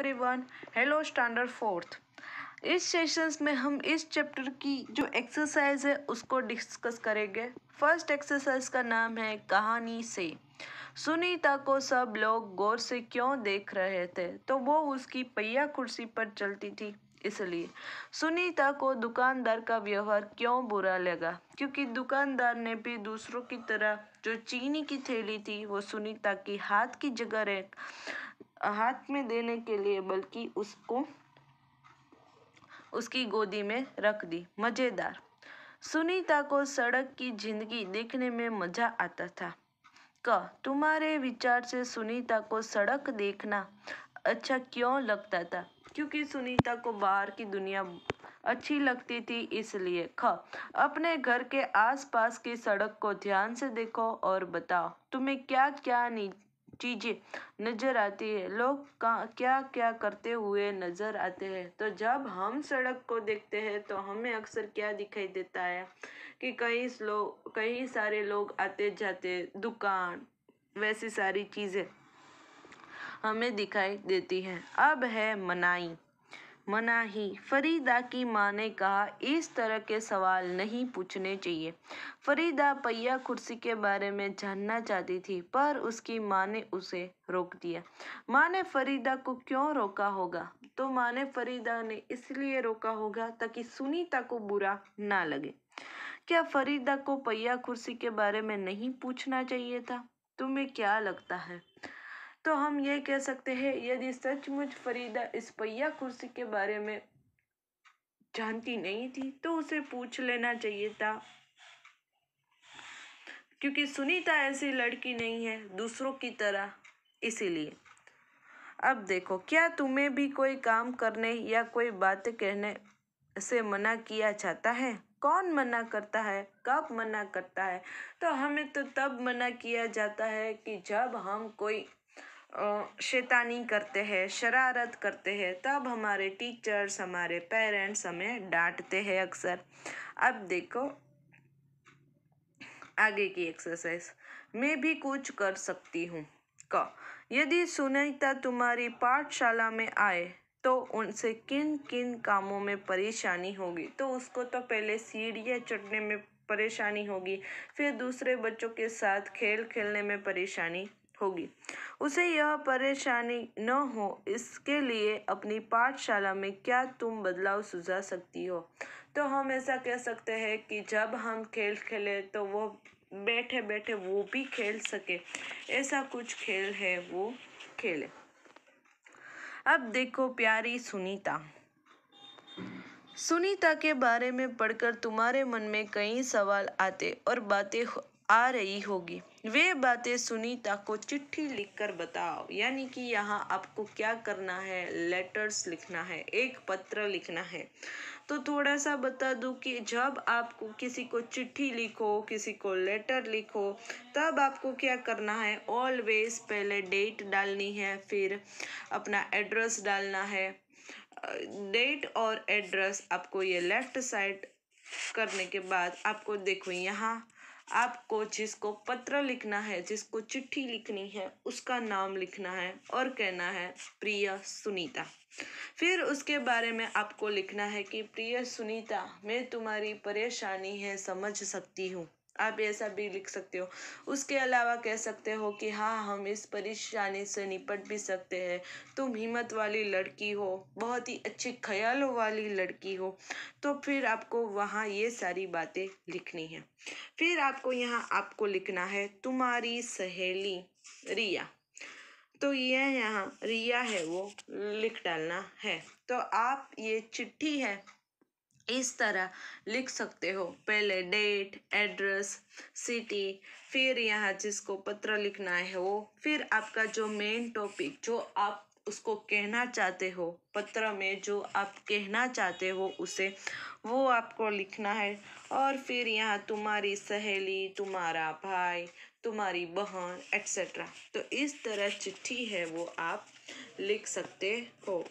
everyone hello standard fourth इस sessions में हम इस चैप्टर की जो एक्सरसाइज है उसको डिस्कस करेंगे फर्स्ट एक्सरसाइज का नाम है कहानी से सुनीता को सब लोग गौर से क्यों देख रहे थे तो वो उसकी पहिया कुर्सी पर चलती थी इसलिए सुनीता को दुकानदार का व्यवहार क्यों बुरा लगा क्योंकि दुकानदार ने भी दूसरों की तरह जो चीनी की थैली थी वो सुनीता की हाथ की जगह रख हाथ में देने के लिए बल्कि उसको उसकी गोदी में रख दी मज़ेदार सुनीता को सड़क की जिंदगी देखने में मज़ा आता था क तुम्हारे विचार से सुनीता को सड़क देखना अच्छा क्यों लगता था क्योंकि सुनीता को बाहर की दुनिया अच्छी लगती थी इसलिए ख अपने घर के आसपास की सड़क को ध्यान से देखो और बताओ तुम्हें क्या क्या चीज़ें नज़र आती है लोग क्या क्या करते हुए नज़र आते हैं तो जब हम सड़क को देखते हैं तो हमें अक्सर क्या दिखाई देता है कि कई लोग कई सारे लोग आते जाते दुकान वैसी सारी चीज़ें हमें दिखाई देती हैं अब है मनाई मनाही फरीदा की माँ ने कहा इस तरह के सवाल नहीं पूछने चाहिए फरीदा पहिया कुर्सी के बारे में जानना चाहती थी पर उसकी माँ ने उसे रोक दिया माँ ने फरीदा को क्यों रोका होगा तो माँ ने फरीदा ने इसलिए रोका होगा ताकि सुनीता को बुरा ना लगे क्या फरीदा को पहिया कुर्सी के बारे में नहीं पूछना चाहिए था तुम्हें क्या लगता है तो हम ये कह सकते हैं यदि सचमुच फरीदा इस पहिया कुर्सी के बारे में जानती नहीं थी तो उसे पूछ लेना चाहिए था क्योंकि सुनीता ऐसी लड़की नहीं है दूसरों की तरह इसीलिए अब देखो क्या तुम्हें भी कोई काम करने या कोई बात कहने से मना किया जाता है कौन मना करता है कब मना करता है तो हमें तो तब मना किया जाता है कि जब हम कोई शैतानी करते हैं शरारत करते हैं तब हमारे टीचर्स हमारे पेरेंट्स हमें डांटते हैं अक्सर अब देखो आगे की एक्सरसाइज मैं भी कुछ कर सकती हूँ क यदि सुनीता तुम्हारी पाठशाला में आए तो उनसे किन किन कामों में परेशानी होगी तो उसको तो पहले सीढ़ियाँ चढ़ने में परेशानी होगी फिर दूसरे बच्चों के साथ खेल खेलने में परेशानी होगी उसे यह परेशानी न हो इसके लिए अपनी पाठशाला में क्या तुम बदलाव सुझा सकती हो तो हम ऐसा कह सकते हैं कि जब हम खेल खेले तो वो बैठे बैठे वो भी खेल सके ऐसा कुछ खेल है वो खेले अब देखो प्यारी सुनीता सुनीता के बारे में पढ़कर तुम्हारे मन में कई सवाल आते और बातें आ रही होगी वे बातें सुनीता को चिट्ठी लिखकर बताओ यानी कि यहाँ आपको क्या करना है लेटर्स लिखना है एक पत्र लिखना है तो थोड़ा सा बता दूँ कि जब आपको किसी को चिट्ठी लिखो किसी को लेटर लिखो तब आपको क्या करना है ऑलवेज पहले डेट डालनी है फिर अपना एड्रेस डालना है डेट और एड्रेस आपको ये लेफ्ट साइड करने के बाद आपको देखो यहाँ आपको जिसको पत्र लिखना है जिसको चिट्ठी लिखनी है उसका नाम लिखना है और कहना है प्रिय सुनीता फिर उसके बारे में आपको लिखना है कि प्रिय सुनीता मैं तुम्हारी परेशानी है समझ सकती हूँ आप ऐसा भी लिख सकते हो उसके अलावा कह सकते हो कि हाँ हम इस परेशानी से निपट भी सकते हैं तुम हिम्मत वाली लड़की हो बहुत ही अच्छे ख्यालों वाली लड़की हो तो फिर आपको वहाँ ये सारी बातें लिखनी है फिर आपको यहाँ आपको लिखना है तुम्हारी सहेली रिया तो ये यहाँ रिया है वो लिख डालना है तो आप ये चिट्ठी है इस तरह लिख सकते हो पहले डेट एड्रेस सिटी फिर यहाँ जिसको पत्र लिखना है वो फिर आपका जो मेन टॉपिक जो आप उसको कहना चाहते हो पत्र में जो आप कहना चाहते हो उसे वो आपको लिखना है और फिर यहाँ तुम्हारी सहेली तुम्हारा भाई तुम्हारी बहन एट्सेट्रा तो इस तरह चिट्ठी है वो आप लिख सकते हो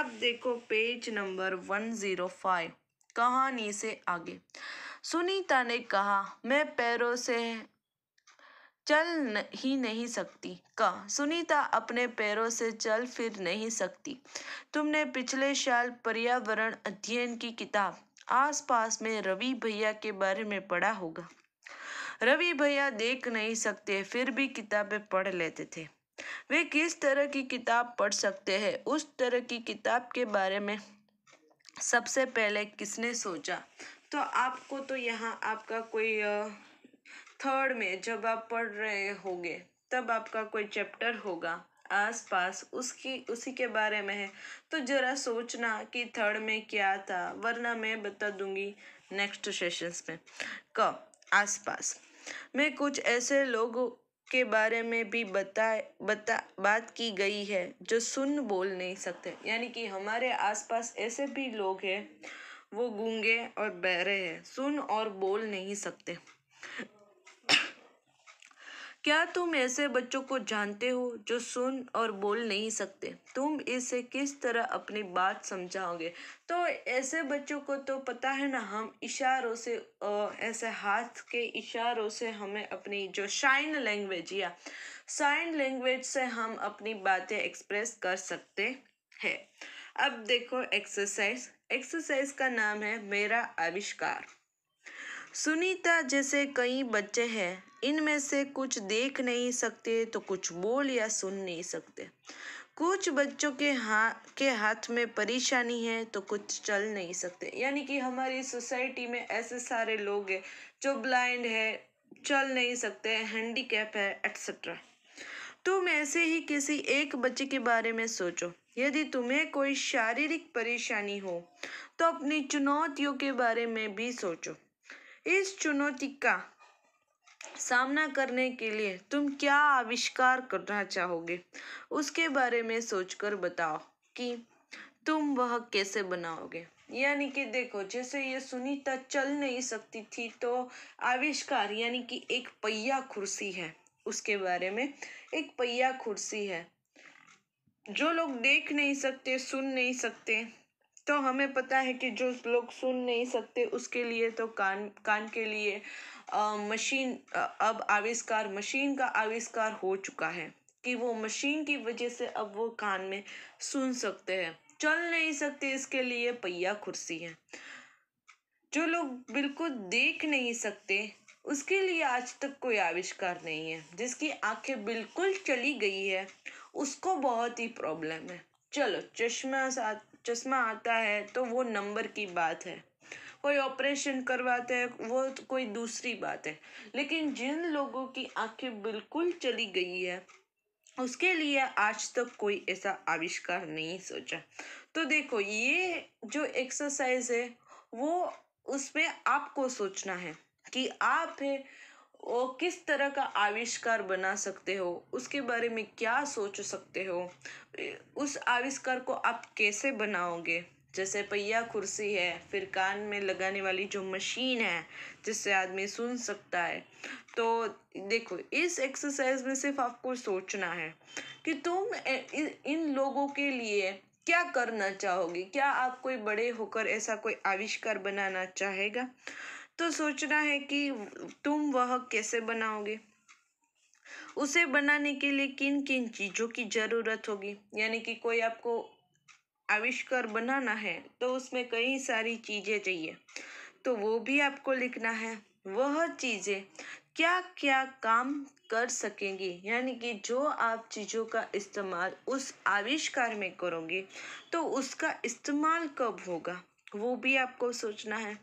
अब देखो page number one zero five कहानी से आगे सुनीता ने कहा मैं पैरों से चल ही नहीं सकती का सुनीता अपने पैरों से चल फिर नहीं सकती तुमने पिछले साल पर्यावरण अध्ययन की किताब आसपास में रवि भैया के बारे में पढ़ा होगा रवि भैया देख नहीं सकते फिर भी किताबें पढ़ लेते थे वे किस तरह की किताब पढ़ सकते हैं उस तरह की किताब के बारे में सबसे पहले किसने सोचा तो आपको तो यहाँ आपका कोई थर्ड में जब आप पढ़ रहे होंगे तब आपका कोई चैप्टर होगा आसपास उसकी उसी के बारे में है तो ज़रा सोचना कि थर्ड में क्या था वरना मैं बता दूंगी नेक्स्ट सेशंस में क आसपास मैं कुछ ऐसे लोग के बारे में भी बताए बता बात की गई है जो सुन बोल नहीं सकते यानी कि हमारे आसपास ऐसे भी लोग हैं वो गूंगे और बहरे हैं सुन और बोल नहीं सकते क्या तुम ऐसे बच्चों को जानते हो जो सुन और बोल नहीं सकते तुम इसे किस तरह अपनी बात समझाओगे तो ऐसे बच्चों को तो पता है ना हम इशारों से ऐसे हाथ के इशारों से हमें अपनी जो शाइन लैंग्वेज या साइन लैंग्वेज से हम अपनी बातें एक्सप्रेस कर सकते हैं अब देखो एक्सरसाइज एक्सरसाइज का नाम है मेरा आविष्कार सुनीता जैसे कई बच्चे हैं इनमें से कुछ देख नहीं सकते तो कुछ बोल या सुन नहीं सकते कुछ बच्चों के हाथ के हाथ में परेशानी है तो कुछ चल नहीं सकते यानी कि हमारी सोसाइटी में ऐसे सारे लोग हैं जो ब्लाइंड है चल नहीं सकते हैंडीकैप है एट्सट्रा तुम ऐसे ही किसी एक बच्चे के बारे में सोचो यदि तुम्हें कोई शारीरिक परेशानी हो तो अपनी चुनौतियों के बारे में भी सोचो इस चुनौती का सामना करने के लिए तुम क्या आविष्कार करना चाहोगे उसके बारे में सोचकर बताओ कि तुम वह कैसे बनाओगे यानी कि देखो जैसे ये सुनीता चल नहीं सकती थी तो आविष्कार यानी कि एक पहिया कुर्सी है उसके बारे में एक पहिया कुर्सी है जो लोग देख नहीं सकते सुन नहीं सकते तो हमें पता है कि जो लोग सुन नहीं सकते उसके लिए तो कान कान के लिए आ, मशीन आ, अब आविष्कार मशीन का आविष्कार हो चुका है कि वो मशीन की वजह से अब वो कान में सुन सकते हैं चल नहीं सकते इसके लिए पहिया कुर्सी है जो लोग बिल्कुल देख नहीं सकते उसके लिए आज तक कोई आविष्कार नहीं है जिसकी आंखें बिल्कुल चली गई है उसको बहुत ही प्रॉब्लम है चलो चश्मा साथ चश्मा आता है तो वो नंबर की बात है कोई ऑपरेशन करवाते हैं वो तो कोई दूसरी बात है लेकिन जिन लोगों की आंखें बिल्कुल चली गई है उसके लिए आज तक कोई ऐसा आविष्कार नहीं सोचा तो देखो ये जो एक्सरसाइज है वो उसमें आपको सोचना है कि आप है वो किस तरह का आविष्कार बना सकते हो उसके बारे में क्या सोच सकते हो उस आविष्कार को आप कैसे बनाओगे जैसे पहिया कुर्सी है फिर कान में लगाने वाली जो मशीन है जिससे आदमी सुन सकता है तो देखो इस एक्सरसाइज में सिर्फ आपको सोचना है कि तुम इन लोगों के लिए क्या करना चाहोगे क्या आप कोई बड़े होकर ऐसा कोई आविष्कार बनाना चाहेगा तो सोचना है कि तुम वह कैसे बनाओगे उसे बनाने के लिए किन किन चीज़ों की ज़रूरत होगी यानी कि कोई आपको आविष्कार बनाना है तो उसमें कई सारी चीज़ें चाहिए तो वो भी आपको लिखना है वह चीज़ें क्या क्या काम कर सकेंगी यानी कि जो आप चीज़ों का इस्तेमाल उस आविष्कार में करोगे तो उसका इस्तेमाल कब होगा वो भी आपको सोचना है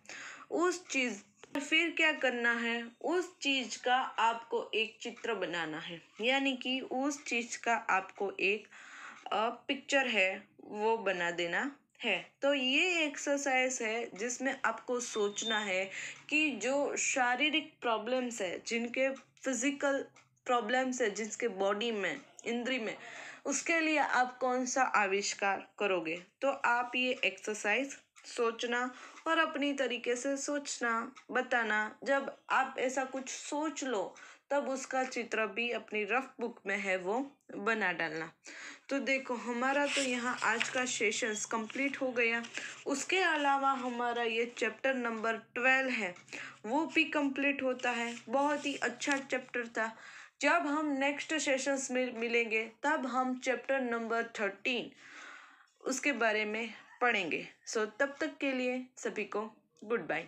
उस चीज़ फिर क्या करना है उस चीज़ का आपको एक चित्र बनाना है यानी कि उस चीज़ का आपको एक पिक्चर है वो बना देना है तो ये एक्सरसाइज है जिसमें आपको सोचना है कि जो शारीरिक प्रॉब्लम्स है जिनके फिजिकल प्रॉब्लम्स है जिसके बॉडी में इंद्री में उसके लिए आप कौन सा आविष्कार करोगे तो आप ये एक्सरसाइज सोचना और अपनी तरीके से सोचना बताना जब आप ऐसा कुछ सोच लो तब उसका चित्र भी अपनी रफ बुक में है वो बना डालना तो देखो हमारा तो यहाँ आज का सेशंस कंप्लीट हो गया उसके अलावा हमारा ये चैप्टर नंबर ट्वेल्व है वो भी कंप्लीट होता है बहुत ही अच्छा चैप्टर था जब हम नेक्स्ट सेशंस में मिलेंगे तब हम चैप्टर नंबर थर्टीन उसके बारे में पढ़ेंगे सो so, तब तक के लिए सभी को गुड बाय